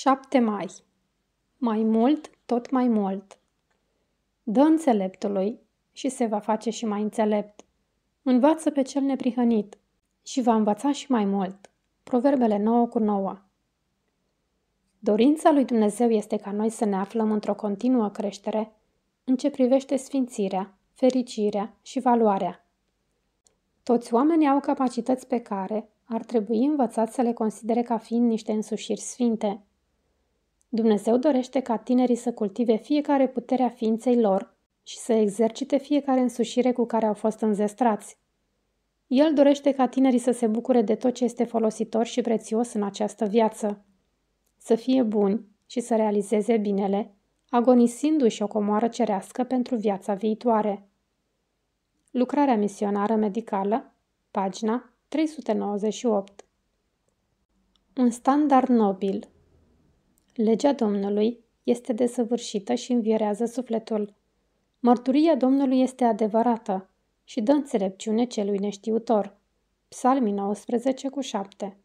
7 mai. Mai mult, tot mai mult. Dă înțeleptului și se va face și mai înțelept. Învață pe cel neprihănit și va învăța și mai mult. Proverbele 9 cu 9. Dorința lui Dumnezeu este ca noi să ne aflăm într-o continuă creștere în ce privește sfințirea, fericirea și valoarea. Toți oamenii au capacități pe care ar trebui învățați să le considere ca fiind niște însușiri sfinte, Dumnezeu dorește ca tinerii să cultive fiecare puterea ființei lor și să exercite fiecare însușire cu care au fost înzestrați. El dorește ca tinerii să se bucure de tot ce este folositor și prețios în această viață, să fie buni și să realizeze binele, agonisindu-și o comoară cerească pentru viața viitoare. Lucrarea misionară medicală, pagina 398 Un standard nobil – Legea Domnului este desăvârșită și învierează sufletul. Mărturia Domnului este adevărată și dă înțelepciune celui neștiutor. Psalmii 19 cu 7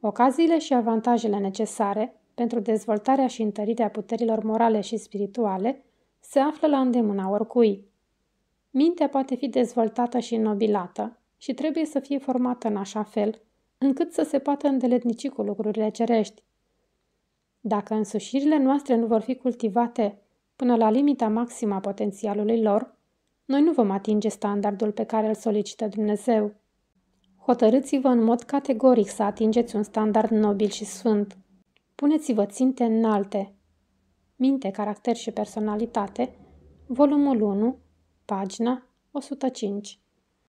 Ocaziile și avantajele necesare pentru dezvoltarea și întărirea puterilor morale și spirituale se află la îndemâna oricui. Mintea poate fi dezvoltată și înnobilată și trebuie să fie formată în așa fel încât să se poată îndeletnici cu lucrurile cerești, dacă însușirile noastre nu vor fi cultivate până la limita maximă a potențialului lor, noi nu vom atinge standardul pe care îl solicită Dumnezeu. Hotărâți-vă în mod categoric să atingeți un standard nobil și sfânt. Puneți-vă ținte înalte. Minte, caracter și personalitate, volumul 1, pagina 105.